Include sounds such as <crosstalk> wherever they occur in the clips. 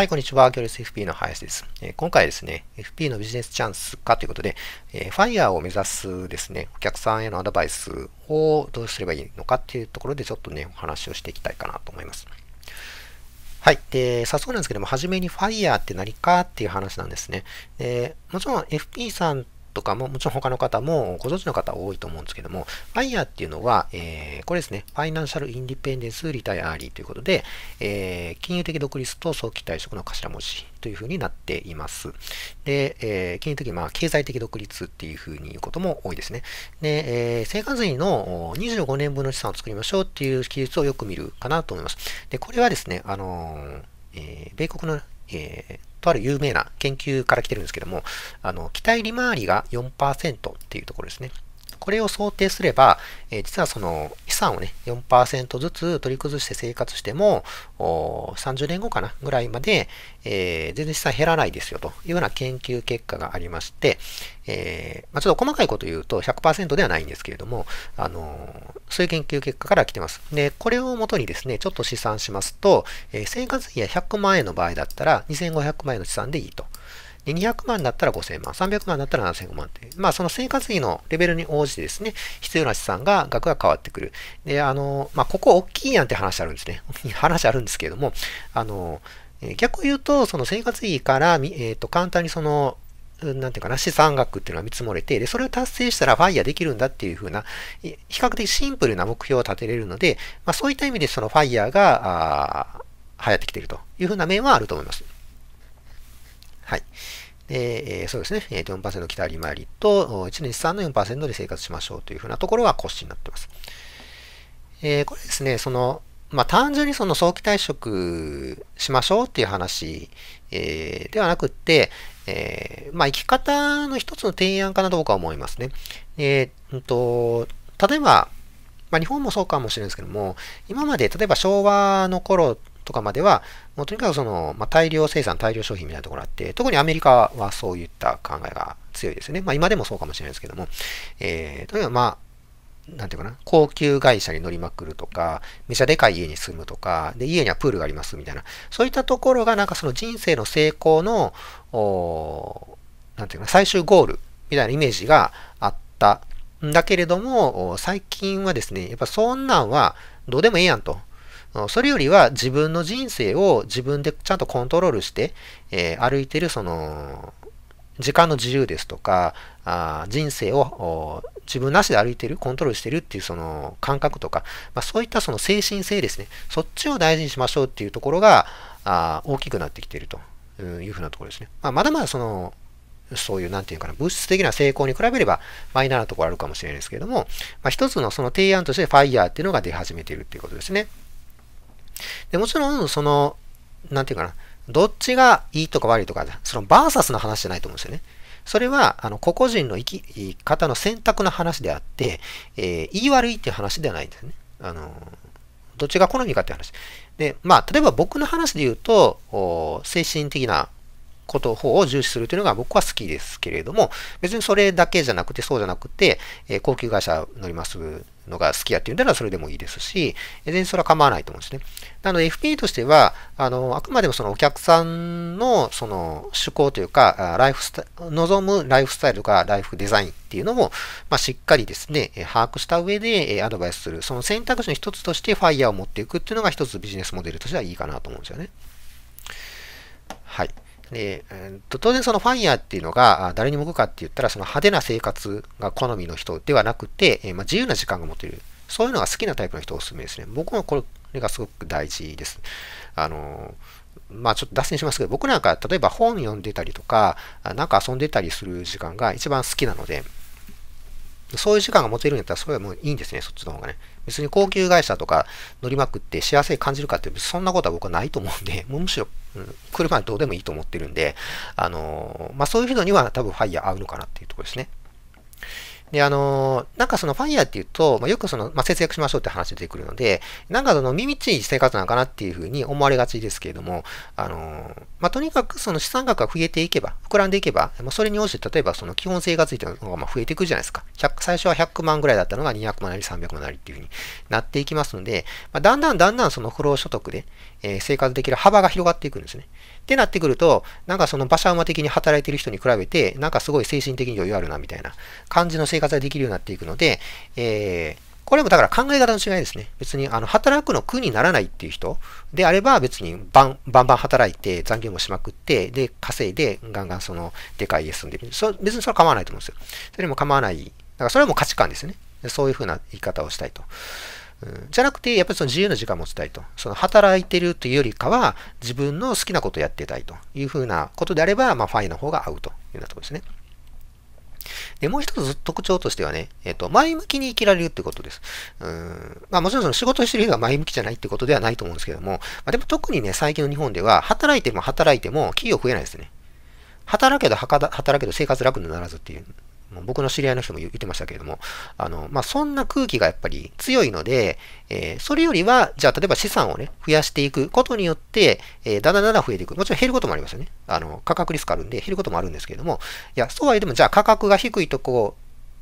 はい、こんにちは。行列 FP の林です、え今回ですね、FP のビジネスチャンスかということで、え FIRE を目指すですね、お客さんへのアドバイスをどうすればいいのかっていうところでちょっとね、お話をしていきたいかなと思います。はい。で、早速なんですけども、初めに FIRE って何かっていう話なんですね。えもちろん FP さんとかも、もちろん他の方もご存知の方多いと思うんですけども、FIRE っていうのは、えー、これですね、ファイナンシャルインディペンデンスリタイアーリーということで、えー、金融的独立と早期退職の頭文字というふうになっています。で、えー、金融的、まあ、経済的独立っていうふうに言うことも多いですね。で、えー、生活費の25年分の資産を作りましょうっていう記述をよく見るかなと思います。で、これはですね、あのー、えー、米国のえー、とある有名な研究から来てるんですけども、あの、期待利回りが4%っていうところですね。これを想定すれば、えー、実はその資産をね、4%ずつ取り崩して生活しても、30年後かなぐらいまで、えー、全然資産減らないですよというような研究結果がありまして、えー、まあ、ちょっと細かいこと言うと100%ではないんですけれども、あのそういう研究結果から来てます。で、これをもとにですね、ちょっと試算しますと、え生活費が100万円の場合だったら、2500万円の資産でいいと。で、200万だったら5000万、300万だったら7000万っていう。まあ、その生活費のレベルに応じてですね、必要な資産が、額が変わってくる。で、あの、まあ、ここ大きいやんって話あるんですね。<laughs> 話あるんですけれども、あの、逆を言うと、その生活費から、えっ、ー、と、簡単にその、なんていうかな、資産額っていうのが見積もれて、で、それを達成したらファイヤーできるんだっていうふうな、比較的シンプルな目標を立てれるので、まあ、そういった意味でそのファイヤーが、あ流行ってきているというふうな面はあると思います。はい。えー、そうですね、え4%の北利回りと、1年3の4%で生活しましょうというふうなところが骨子になってます。えー、これですね、その、まあ、単純にその早期退職しましょうっていう話、えー、ではなくって、えー、まあ、生き方の一つの提案かなと僕は思いますね。えー、と、例えば、まあ、日本もそうかもしれないですけども、今まで例えば昭和の頃とかまでは、もうとにかくその、まあ、大量生産、大量消費みたいなところがあって、特にアメリカはそういった考えが強いですね。まあ、今でもそうかもしれないですけども、えー、とにかくまあ、なんていうかな、高級会社に乗りまくるとか、めちゃでかい家に住むとか、で、家にはプールがありますみたいな、そういったところがなんかその人生の成功の、おなんていうかな、最終ゴールみたいなイメージがあったんだけれども、最近はですね、やっぱそんなんはどうでもええやんと。それよりは自分の人生を自分でちゃんとコントロールして、えー、歩いてるその、時間の自由ですとか、あ人生を自分なしで歩いてる、コントロールしてるっていうその感覚とか、まあ、そういったその精神性ですね。そっちを大事にしましょうっていうところが、あ大きくなってきているというふうなところですね。まあ、まだまだその、そういう、なんていうかな、物質的な成功に比べれば、マイナーなところあるかもしれないですけれども、まあ、一つのその提案として、ファイヤーっていうのが出始めているっていうことですね。でもちろん、その、なんていうかな、どっちがいいとか悪いとか、そのバーサスの話じゃないと思うんですよね。それは、あの、個々人の生き方の選択の話であって、えー、言い悪いっていう話ではないんですね。あの、どっちが好みかっていう話。で、まあ、例えば僕の話で言うと、精神的なこと方を重視するというのが僕は好きですけれども、別にそれだけじゃなくて、そうじゃなくて、えー、高級会社乗りますのが好きやっていうんならそれでもいいですし、全然それは構わないと思うんですね。なので FP としては、あの、あくまでもそのお客さんのその趣向というか、ライフスタ望むライフスタイルとかライフデザインっていうのも、まあ、しっかりですね、把握した上でアドバイスする。その選択肢の一つとして FIRE を持っていくっていうのが一つビジネスモデルとしてはいいかなと思うんですよね。はい。で、えー、と当然そのファンヤーっていうのが誰に向くかって言ったらその派手な生活が好みの人ではなくて、えー、まあ、自由な時間が持てる。そういうのが好きなタイプの人おすすめですね。僕もこれがすごく大事です。あのー、まあちょっと脱線しますけど、僕なんか例えば本読んでたりとか、なんか遊んでたりする時間が一番好きなので、そういう時間が持てるんだったら、それはもういいんですね、そっちの方がね。別に高級会社とか乗りまくって幸せ感じるかって、そんなことは僕はないと思うんで、むしろうん、車はどうでもいいと思ってるんで、あのー、まあ、そういう人には多分ファイヤー合うのかなっていうところですね。で、あのー、なんかそのファイヤーっていうと、まあ、よくその、まあ、節約しましょうって話出てくるので、なんかその耳ちい生活なのかなっていうふうに思われがちですけれども、あのー、まあ、とにかくその資産額が増えていけば、膨らんでいけば、まあ、それに応じて例えばその基本生活費というのがまあ増えていくじゃないですか。100最初は100万ぐらいだったのが200万なり300万なりっていうふうになっていきますので、まあ、だんだんだんだんその不労所得で、えー、生活できる幅が広がっていくんですね。ってなってくると、なんかその馬車馬的に働いてる人に比べて、なんかすごい精神的に余裕あるな、みたいな感じの生活ができるようになっていくので、えー、これもだから考え方の違いですね。別に、あの、働くの苦にならないっていう人であれば、別にバン、バンバン働いて、残業もしまくって、で、稼いで、ガンガンその、でかい家住んでる。そ別にそれは構わないと思うんですよ。それも構わない。だからそれはもう価値観ですね。そういうふうな言い方をしたいと。うん、じゃなくて、やっぱりその自由な時間を持ちたいと。その働いてるというよりかは、自分の好きなことをやってたいというふうなことであれば、まあ、ファイの方が合うというようなところですね。で、もう一つ特徴としてはね、えっ、ー、と、前向きに生きられるってことです。うん。まあもちろんその仕事してる人が前向きじゃないってことではないと思うんですけども、まあ、でも特にね、最近の日本では、働いても働いても企業増えないですね。働けど働けど生活楽にならずっていうもう僕の知り合いの人も言ってましたけれども、あの、まあ、そんな空気がやっぱり強いので、えー、それよりは、じゃあ例えば資産をね、増やしていくことによって、えー、だだだだ増えていく。もちろん減ることもありますよね。あの、価格リスクあるんで減ることもあるんですけれども、いや、そうは言っても、じゃあ価格が低いとこ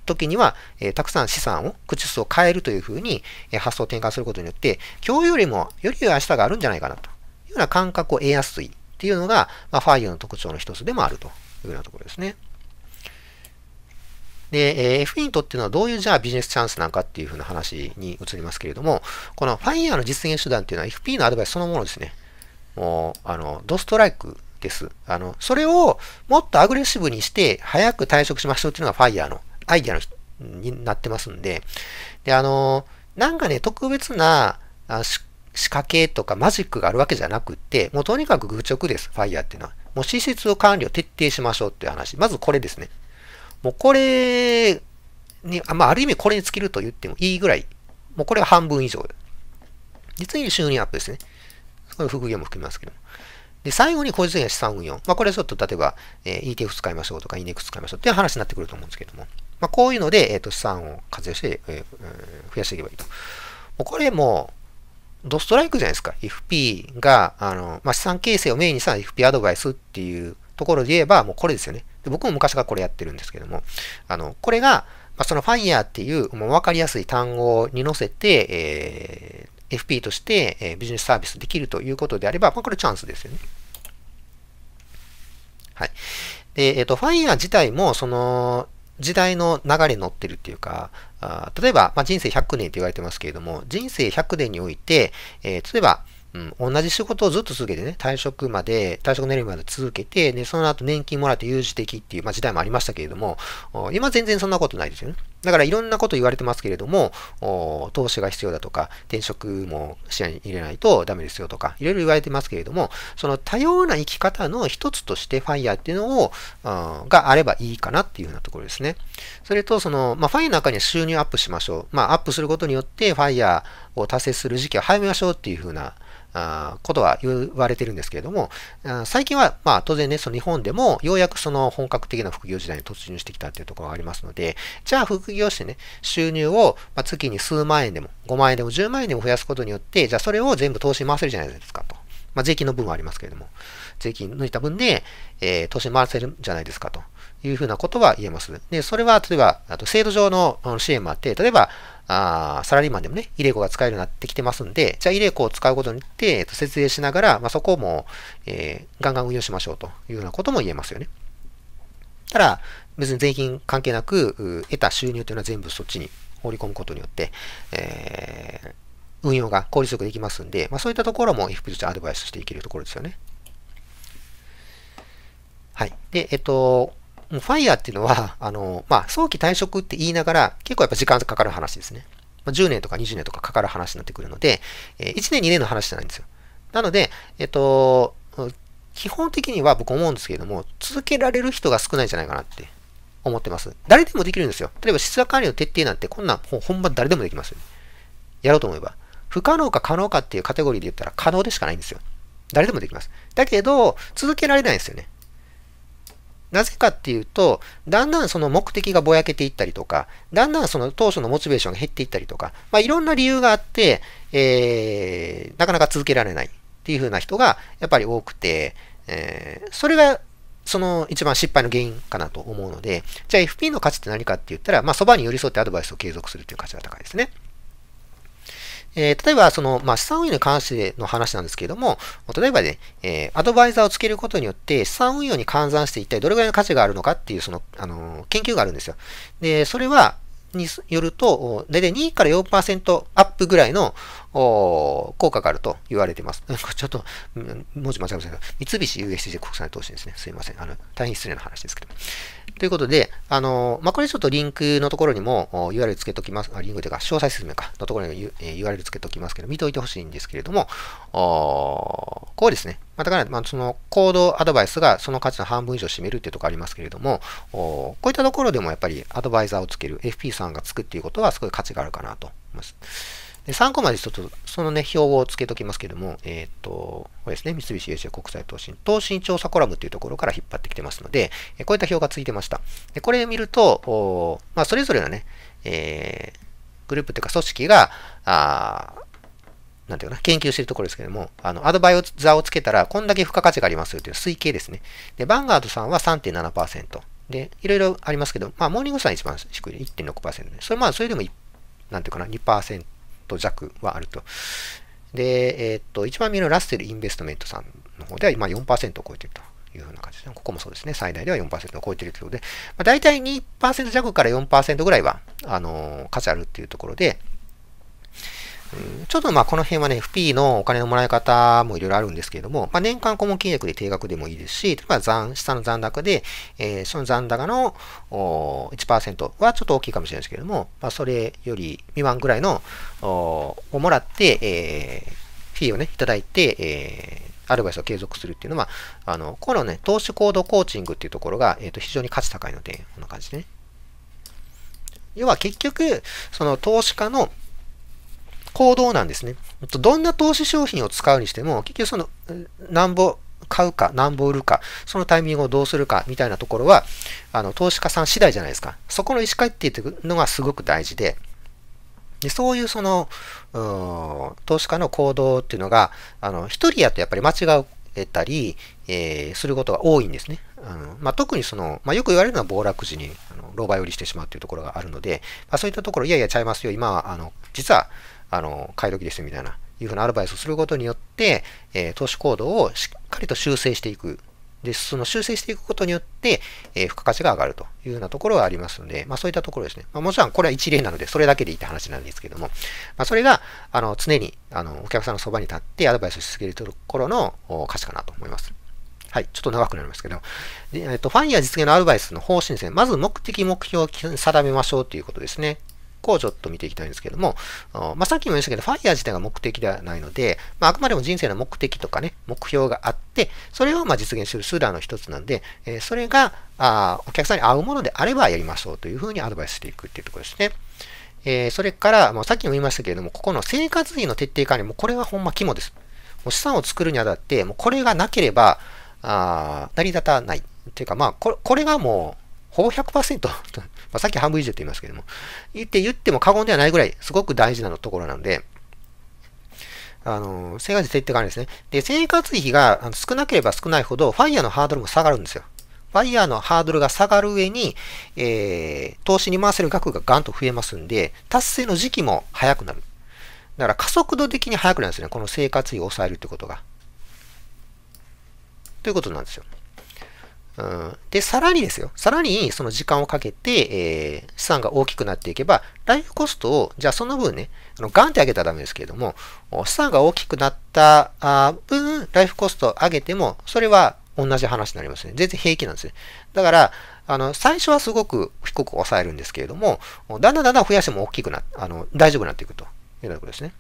時には、えー、たくさん資産を、口数を変えるというふうに、えー、発想を転換することによって、今日よりも、より良い明日があるんじゃないかなというような感覚を得やすいっていうのが、まあ、ファイアの特徴の一つでもあるというようなところですね。で、えー、F イにとってのはどういうじゃあビジネスチャンスなんかっていうふうな話に移りますけれども、この FIRE の実現手段っていうのは FP のアドバイスそのものですね。もう、あの、ドストライクです。あの、それをもっとアグレッシブにして早く退職しましょうっていうのが FIRE のアイディアのになってますんで、で、あの、なんかね、特別な仕掛けとかマジックがあるわけじゃなくって、もうとにかく愚直です、FIRE っていうのは。もう施設を管理を徹底しましょうっていう話。まずこれですね。もうこれに、まあ、ある意味これに尽きると言ってもいいぐらい、もうこれは半分以上。実に収入アップですね。これ副業も含みますけども。で、最後に個人的な資産運用。まあ、これはちょっと例えば、えー、ETF 使いましょうとか、インデックス使いましょうっていう話になってくると思うんですけども。まあ、こういうので、えっ、ー、と、資産を活用して、えー、増やしていけばいいと。もうこれも、ドストライクじゃないですか。FP が、あの、まあ、資産形成をメインにした FP アドバイスっていうところで言えば、もうこれですよね。僕も昔からこれやってるんですけども、あの、これが、まあ、その Fire っていう、もう分かりやすい単語に載せて、えー、FP として、えー、ビジネスサービスできるということであれば、まあ、これチャンスですよね。はい。で、えっ、ー、と、Fire 自体も、その、時代の流れに乗ってるっていうか、あ例えば、まあ、人生100年って言われてますけれども、人生100年において、えー、例えば、うん、同じ仕事をずっと続けてね、退職まで、退職年齢まで続けて、で、その後年金もらって有事的っていう、まあ、時代もありましたけれども、今全然そんなことないですよね。だからいろんなこと言われてますけれども、投資が必要だとか、転職も視野に入れないとダメですよとか、いろいろ言われてますけれども、その多様な生き方の一つとして FIRE っていうのを、があればいいかなっていうようなところですね。それと、その、まあ、FIRE の中には収入アップしましょう。まあ、アップすることによって FIRE を達成する時期を早めましょうっていうふうな、あことは言われてるんですけれども、最近は、まあ当然ね、その日本でもようやくその本格的な副業時代に突入してきたっていうところがありますので、じゃあ副業してね、収入を、ま月に数万円でも、5万円でも10万円でも増やすことによって、じゃあそれを全部投資に回せるじゃないですかと。まあ、税金の分はありますけれども、税金抜いた分で、えー、投資に回せるんじゃないですかというふうなことは言えます。で、それは、例えば、あと制度上の支援もあって、例えば、あサラリーマンでもね、イレコが使えるようになってきてますんで、じゃあイレコを使うことによって、えっと、設営しながら、まあ、そこも、えー、ガンガン運用しましょうというようなことも言えますよね。ただ、別に税金関係なく、得た収入というのは全部そっちに放り込むことによって、えー、運用が効率よくできますんで、まあ、そういったところも if 術アドバイスしていけるところですよね。はい。で、えっと、もうファイヤーっていうのは、あの、まあ、早期退職って言いながら、結構やっぱ時間かかる話ですね。まあ、10年とか20年とかかかる話になってくるので、えー、1年2年の話じゃないんですよ。なので、えっと、基本的には僕思うんですけれども、続けられる人が少ないんじゃないかなって思ってます。誰でもできるんですよ。例えば質管理の徹底なんて、こんなん番誰でもできます、ね、やろうと思えば。不可能か可能かっていうカテゴリーで言ったら可能でしかないんですよ。誰でもできます。だけど、続けられないんですよね。なぜかっていうと、だんだんその目的がぼやけていったりとか、だんだんその当初のモチベーションが減っていったりとか、まあ、いろんな理由があって、えー、なかなか続けられないっていう風な人がやっぱり多くて、えー、それがその一番失敗の原因かなと思うので、じゃあ FP の価値って何かって言ったら、まあ、そばに寄り添ってアドバイスを継続するっていう価値が高いですね。えー、例えば、その、まあ、資産運用に関しての話なんですけれども、例えばね、えー、アドバイザーをつけることによって、資産運用に換算して一体どれぐらいの価値があるのかっていう、その、あのー、研究があるんですよ。で、それは、によると、大体2から4%アップぐらいの効果があると言われています。ちょっと、文字間違えましたけど、三菱 USJ 国際投資ですね。すいません。あの、大変失礼な話ですけど。ということで、あの、まあ、これちょっとリンクのところにも URL つけときます。あ、リンクというか、詳細説明か、のところに URL つけときますけど、見ておいてほしいんですけれども、こうですね。まあ、だから、まあ、その行動アドバイスがその価値の半分以上占めるっていうところありますけれども、こういったところでもやっぱりアドバイザーをつける、FP さんがつくっていうことはすごい価値があるかなと思います。で3考までちょっと、そのね、表をつけときますけども、えっ、ー、と、これですね、三菱 UFJ 国際投資、投資調査コラムっていうところから引っ張ってきてますので、こういった表がついてました。でこれ見ると、まあ、それぞれのね、えー、グループというか組織が、あなんていうかな、研究してるところですけども、あの、アドバイザーをつけたら、こんだけ付加価値がありますよという推計ですね。で、バンガードさんは3.7%。で、いろいろありますけど、まあ、モーニングさん一番低い、1.6%で、ね、それまあ、それでも、なんていうかな、2%弱はあると。で、えー、っと、一番右のラッセルインベストメントさんの方では、今4%を超えてると。いうふうな感じですね。ここもそうですね。最大では4%を超えているということで、まあ、大体2%弱から4%ぐらいは、あのー、価値あるっていうところで、うん、ちょっとまあこの辺はね、FP のお金のもらい方もいろいろあるんですけれども、まあ、年間顧問契約で定額でもいいですし、例えば残資産の残高で、えー、その残高の1%はちょっと大きいかもしれないですけれども、まあ、それより未満ぐらいのをもらって、えー、フィーをね、いただいて、えーアドバイスを継続するっていうのは、あの、このね、投資行動コーチングっていうところが、えっ、ー、と、非常に価値高いので、こんな感じね。要は結局、その投資家の行動なんですね。どんな投資商品を使うにしても、結局その、なんぼ買うか、なんぼ売るか、そのタイミングをどうするかみたいなところは、あの、投資家さん次第じゃないですか。そこの意思決定というのがすごく大事で、でそういうその、投資家の行動っていうのが、あの、一人やとやっぱり間違えたり、えー、することが多いんですね。あのまあ、特にその、まあ、よく言われるのは暴落時にあの、狼売りしてしまうというところがあるので、まあ、そういったところ、いやいやちゃいますよ、今は、あの、実は、あの、買い時ですみたいな、いうふうなアドバイスをすることによって、えー、投資行動をしっかりと修正していく。で、その修正していくことによって、えー、付加価値が上がるというようなところはありますので、まあそういったところですね。まあもちろんこれは一例なので、それだけでいいって話なんですけども、まあそれが、あの、常に、あの、お客さんのそばに立ってアドバイスし続けるところの価値かなと思います。はい、ちょっと長くなりますけど、でえっ、と、ファンや実現のアドバイスの方針ですね。まず目的、目標を定めましょうということですね。個をちょっと見ていきたいんですけども、まあ、さっきも言いましたけど、ファイヤー自体が目的ではないので、まあ、あくまでも人生の目的とかね、目標があって、それをま実現するスーダーの一つなんで、えそれがあお客さんに合うものであればやりましょうというふうにアドバイスしていくっていうところですね。えー、それから、まあ、さっきも言いましたけれども、ここの生活費の徹底管理、もこれはほんま肝です。もう資産を作るにあたって、もうこれがなければ、あ成り立たない。というか、まあここれがもう、ほぼ100% <laughs> まさっき半分以上って言いますけども、言って言っても過言ではないぐらい、すごく大事なところなんで、あの、生活費設定るんですね。で、生活費が少なければ少ないほど、ファイヤーのハードルも下がるんですよ。ファイヤーのハードルが下がる上に、えー、投資に回せる額がガンと増えますんで、達成の時期も早くなる。だから加速度的に早くなるんですね。この生活費を抑えるってことが。ということなんですよ。うん、で、さらにですよ。さらにその時間をかけて、えー、資産が大きくなっていけば、ライフコストを、じゃあその分ね、あのガンって上げたらダメですけれども、資産が大きくなったあ分、ライフコストを上げても、それは同じ話になりますね。全然平気なんですね。だから、あの、最初はすごく低く抑えるんですけれども、だんだんだんだん増やしても大きくな、あの、大丈夫になっていくというようなことですね。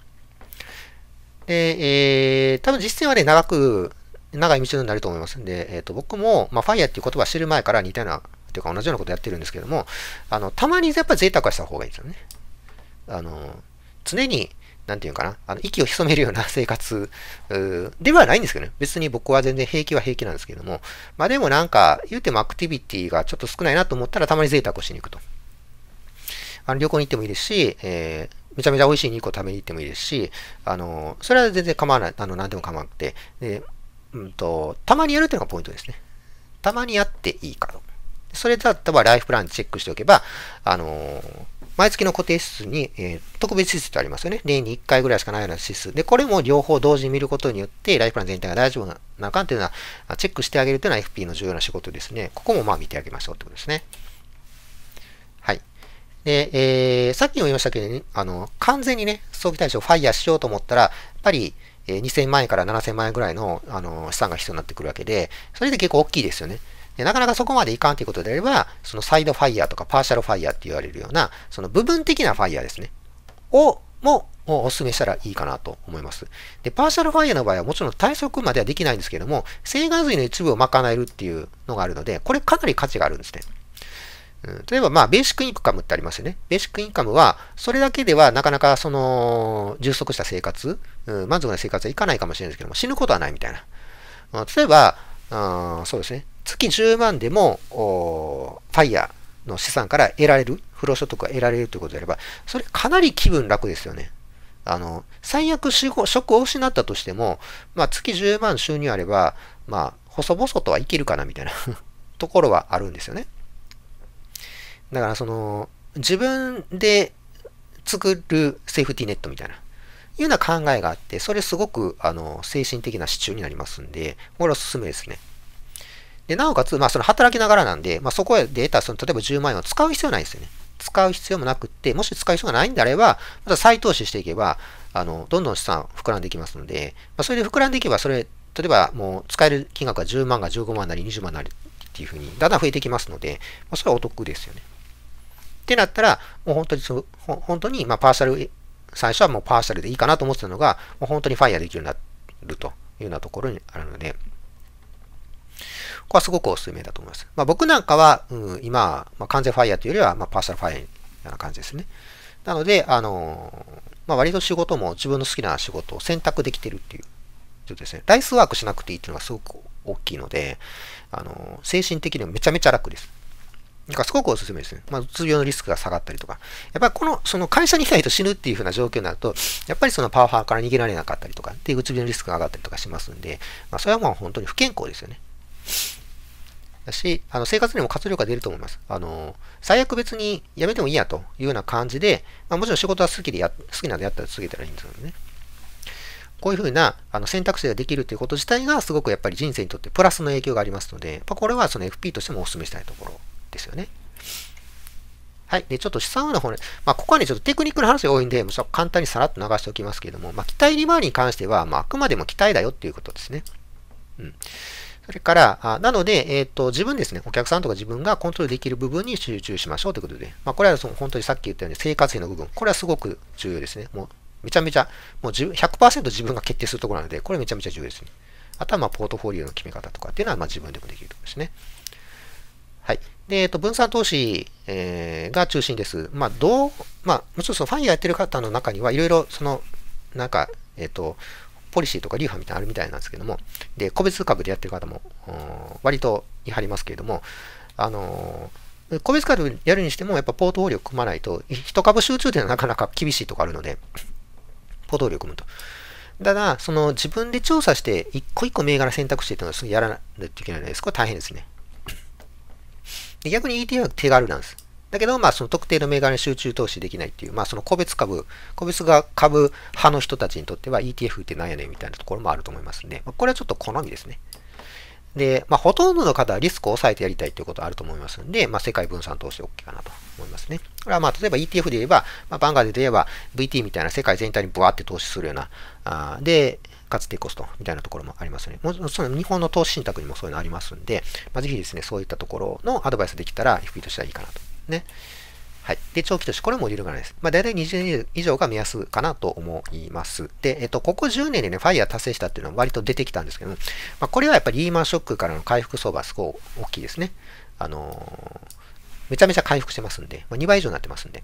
で、えー、多分実践はね、長く長い道のりになると思いますんで、えっ、ー、と、僕も、まあ、ファイヤーっていう言葉知る前から似たような、というか同じようなことやってるんですけども、あの、たまにやっぱり贅沢はした方がいいですよね。あの、常に、なんていうかな、あの息を潜めるような <laughs> 生活ではないんですけどね。別に僕は全然平気は平気なんですけども。まあでもなんか、言うてもアクティビティがちょっと少ないなと思ったらたまに贅沢をしに行くと。あの旅行に行ってもいいですし、えー、めちゃめちゃ美味しい肉を食べに行ってもいいですし、あの、それは全然構わない、あの、なんでも構わなくて。で、うんと、たまにやるっていうのがポイントですね。たまにやっていいかと。それだったらライフプランチェックしておけば、あのー、毎月の固定指数に、えー、特別指数ってありますよね。年に1回ぐらいしかないような指数。で、これも両方同時に見ることによって、ライフプラン全体が大丈夫なのかっていうのは、チェックしてあげるというのは FP の重要な仕事ですね。ここもまあ見てあげましょうってことですね。はい。で、えー、さっきも言いましたけど、あの、完全にね、早期対象ファイヤーしようと思ったら、やっぱり、え2000万円から7000万円ぐらいの、あの資産が必要になってくるわけで、それで結構大きいですよね。でなかなかそこまでいかんということであれば、そのサイドファイヤーとかパーシャルファイヤーって言われるような、その部分的なファイヤーですね。を、もをお勧めしたらいいかなと思います。で、パーシャルファイヤーの場合はもちろん対策まではできないんですけども、生活費の一部を賄えるっていうのがあるので、これかなり価値があるんですね。うん、例えば、まあ、ベーシックインカムってありますよね。ベーシックインカムは、それだけではなかなか、その、充足した生活、うん、満足な生活はいかないかもしれないですけども、死ぬことはないみたいな。まあ、例えばあ、そうですね。月10万でも、ファイヤーの資産から得られる、不労所得が得られるということであれば、それかなり気分楽ですよね。あの、最悪職を失ったとしても、まあ、月10万収入あれば、まあ、細々とはいけるかなみたいな <laughs> ところはあるんですよね。だからその、自分で作るセーフティーネットみたいな、いうような考えがあって、それすごく、あの、精神的な支柱になりますんで、これおすすめですね。で、なおかつ、まあ、その働きながらなんで、まあ、そこで得た、その、例えば10万円を使う必要ないですよね。使う必要もなくって、もし使う必要がないんであれば、また再投資していけば、あの、どんどん資産膨らんでいきますので、まあ、それで膨らんでいけば、それ、例えばもう使える金額が10万が15万なり20万なりっていうふうに、だんだん増えてきますので、まあ、それはお得ですよね。ってなったら、もう本当にそ本当に、まあ、パーサル、最初はもうパーサルでいいかなと思ってたのが、もう本当にファイアできるようになるというようなところにあるので、ここはすごくおすすめだと思います。まあ、僕なんかは、うん、今、まあ、完全ファイアというよりは、まあ、パーサルファイアみたいな感じですね。なので、あのー、まあ、割と仕事も自分の好きな仕事を選択できてるっていうちょっとですね。ライスワークしなくていいっていうのがすごく大きいので、あのー、精神的にもめちゃめちゃ楽です。んかすごくおすすめですね。まあ、うつ病のリスクが下がったりとか。やっぱりこの、その会社にいないと死ぬっていう風な状況になると、やっぱりそのパワハラから逃げられなかったりとか、っていううつ病のリスクが上がったりとかしますんで、まあ、それはもう本当に不健康ですよね。だし、あの生活にも活力が出ると思います。あの、最悪別にやめてもいいやというような感じで、まあ、もちろん仕事は好きでや、好きなんでやったら続けたらいいんですよね。こういうふうなあの選択肢ができるということ自体がすごくやっぱり人生にとってプラスの影響がありますので、まこれはその FP としてもお勧めしたいところですよね。はい。で、ちょっと資産運の方ね、まあ、ここはね、ちょっとテクニックの話が多いんで、もう簡単にさらっと流しておきますけれども、まあ、期待利回りに関しては、まあ、あくまでも期待だよっていうことですね。うん。それから、あなので、えっ、ー、と、自分ですね、お客さんとか自分がコントロールできる部分に集中しましょうということで、まあ、これはその本当にさっき言ったように生活費の部分、これはすごく重要ですね。もう、めちゃめちゃ、もう100%自分が決定するところなので、これめちゃめちゃ重要ですね。あとは、まあ、ポートフォリオの決め方とかっていうのは、まあ、自分でもできるところですね。はい。で、えっと、分散投資、えー、が中心です。まあ、どう、まあ、もちろんそのファンやってる方の中には、いろいろ、その、なんか、えっと、ポリシーとか流派みたいなのあるみたいなんですけども、で、個別株でやってる方も、割といはりますけれども、あのー、個別株やるにしても、やっぱポートフォリオ組まないと、一株集中ではなかなか厳しいとこあるので、ポートフォリオ組むと。ただ、その自分で調査して、一個一個銘柄選択してていうのはすぐやらないといけないので、すこは大変ですね。で逆に ETF は手軽なんです。だけど、まあ、その特定の銘柄に集中投資できないっていう、まあ、その個別株、個別が株派の人たちにとっては ETF ってなんやねんみたいなところもあると思いますんで、まあ、これはちょっと好みですね。で、まあ、ほとんどの方はリスクを抑えてやりたいということはあると思いますんで、まあ、世界分散投資 OK かなと思いますね。これはまあ、例えば ETF で言えば、まあ、バンガーで言えば VT みたいな世界全体にブワーって投資するような、あで、かつてコストみたいなところもありますね。もちろん日本の投資信託にもそういうのありますんで、まあ、ぜひですね、そういったところのアドバイスできたら、FP としてはいいかなと。ね。はい。で、長期投資、これも緩くないです。まあ、大体20年以上が目安かなと思います。で、えっと、ここ10年でね、ファイヤー達成したっていうのは割と出てきたんですけども、まあ、これはやっぱりリーマンショックからの回復相場すごい大きいですね。あのー、めちゃめちゃ回復してますんで、まあ、2倍以上になってますんで。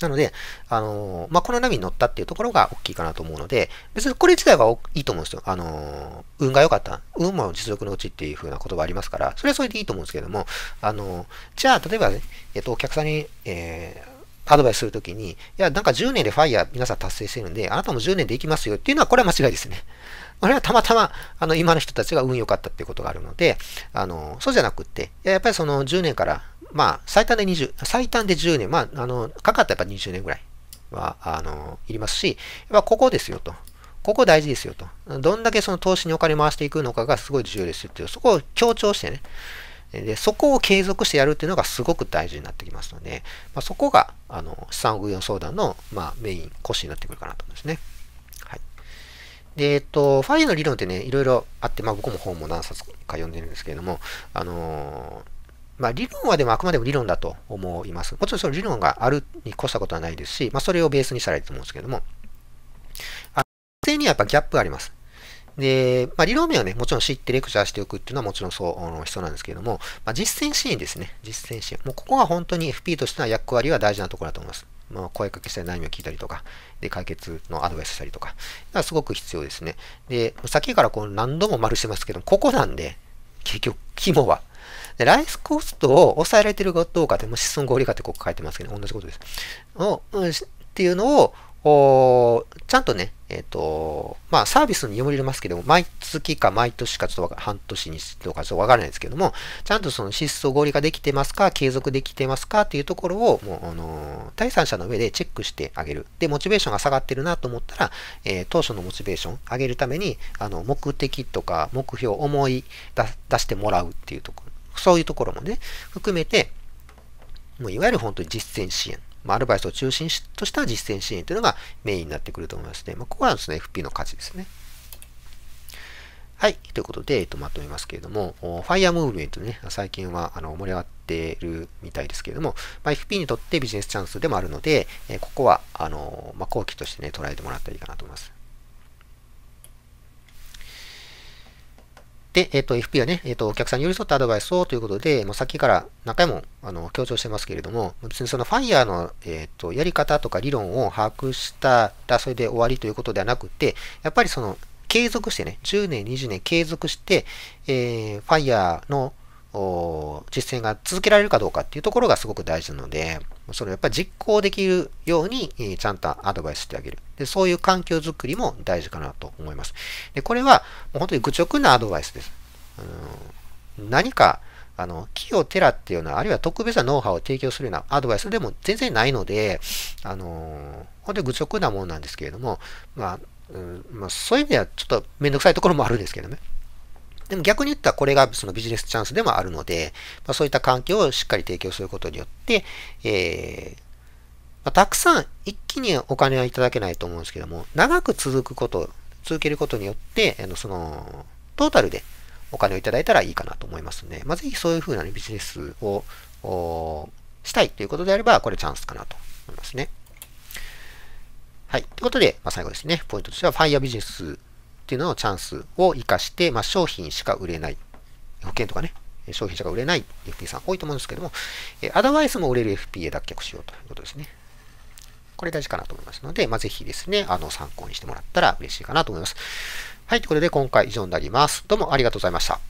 なので、あのー、まあ、この波に乗ったっていうところが大きいかなと思うので、別にこれ自体はいいと思うんですよ。あのー、運が良かった。運も実力のうちっていう風な言葉ありますから、それはそれでいいと思うんですけども、あのー、じゃあ、例えば、ね、えっと、お客さんに、えアドバイスするときに、いや、なんか10年でファイヤー皆さん達成してるんで、あなたも10年でいきますよっていうのは、これは間違いですね。これはたまたま、あの、今の人たちが運良かったっていうことがあるので、あの、そうじゃなくって、やっぱりその10年からまあ、最短で20、最短で10年、まあ、あの、かかったらやっぱ20年ぐらいは、あの、いりますし、やっぱここですよと。ここ大事ですよと。どんだけその投資にお金回していくのかがすごい重要ですよっていう、そこを強調してね。で、そこを継続してやるっていうのがすごく大事になってきますので、まあ、そこが、あの、資産運用相談の、まあ、メイン、腰になってくるかなと思うんですね。はい。で、えっと、ファイの理論ってね、いろいろあって、まあ、僕も本も何冊か読んでるんですけれども、あのーまあ、理論はでもあくまでも理論だと思います。もちろんその理論があるに越したことはないですし、まあ、それをベースにしたらいいと思うんですけども、あ性にはやっぱギャップがあります。で、まあ、理論面はね、もちろん知ってレクチャーしておくっていうのはもちろんそう、必要なんですけども、まあ、実践支援ですね。実践支援。もうここは本当に FP としての役割は大事なところだと思います。まあ、声かけしたり悩みを聞いたりとか、で、解決のアドバイスしたりとか、かすごく必要ですね。で、さっきからこう何度も丸してますけど、ここなんで、結局、肝は。で、ライスコストを抑えられてるかどうかって、もう子孫合理化ってここ書いてますけど、ね、同じことです。うん、っていうのを、おちゃんとね、えっ、ー、と、まあサービスに読み入れますけども、毎月か毎年かちょっと半年にとかちょっとわからないですけども、ちゃんとその質素合理化できてますか、継続できてますかっていうところを、もう、あのー、第三者の上でチェックしてあげる。で、モチベーションが下がってるなと思ったら、えー、当初のモチベーション上げるために、あの、目的とか目標、を思い出してもらうっていうところ。そういうところもね、含めて、もういわゆる本当に実践支援。まあ、アルバイスを中心とした実践支援というのがメインになってくると思いますね。まあ、ここはですね、FP の価値ですね。はい。ということで、えっと、まとめますけれども、ファイアムーブメントね、最近はあの盛り上がってるみたいですけれども、まあ、FP にとってビジネスチャンスでもあるので、えここは、あの、まあ、後期としてね、捉えてもらったらいいかなと思います。で、えっ、と、FP はね、えっ、と、お客さんに寄り添ったアドバイスをということで、もうさっきから何回もあの強調してますけれども、別にそのファイヤーの、えっ、と、やり方とか理論を把握したらそれで終わりということではなくて、やっぱりその継続してね、10年、20年継続して、えー、ファイヤーの実践が続けられるかどうかっていうところがすごく大事なので、それをやっぱり実行できるように、えちゃんとアドバイスしてあげるで。そういう環境づくりも大事かなと思います。でこれはもう本当に愚直なアドバイスです。うん、何かあの、木を照らっていうような、あるいは特別なノウハウを提供するようなアドバイスでも全然ないので、あのー、本当に愚直なものなんですけれども、まあ、うんまあ、そういう意味ではちょっとめんどくさいところもあるんですけどね。でも逆に言ったらこれがそのビジネスチャンスでもあるので、まあ、そういった環境をしっかり提供することによって、えーまあ、たくさん一気にお金はいただけないと思うんですけども、長く続くこと、続けることによって、あのそのトータルでお金をいただいたらいいかなと思いますので、まあ、ぜひそういうふうな、ね、ビジネスをしたいということであれば、これチャンスかなと思いますね。はい。ということで、まあ、最後ですね、ポイントとしては、ファイヤービジネスっていうののチャンスを生かして、まあ、商品しか売れない。保険とかね、商品しか売れない FP さん多いと思うんですけども、えアドバイスも売れる FP a 脱却しようということですね。これ大事かなと思いますので、まあ、ぜひですね、あの、参考にしてもらったら嬉しいかなと思います。はい、ということで今回以上になります。どうもありがとうございました。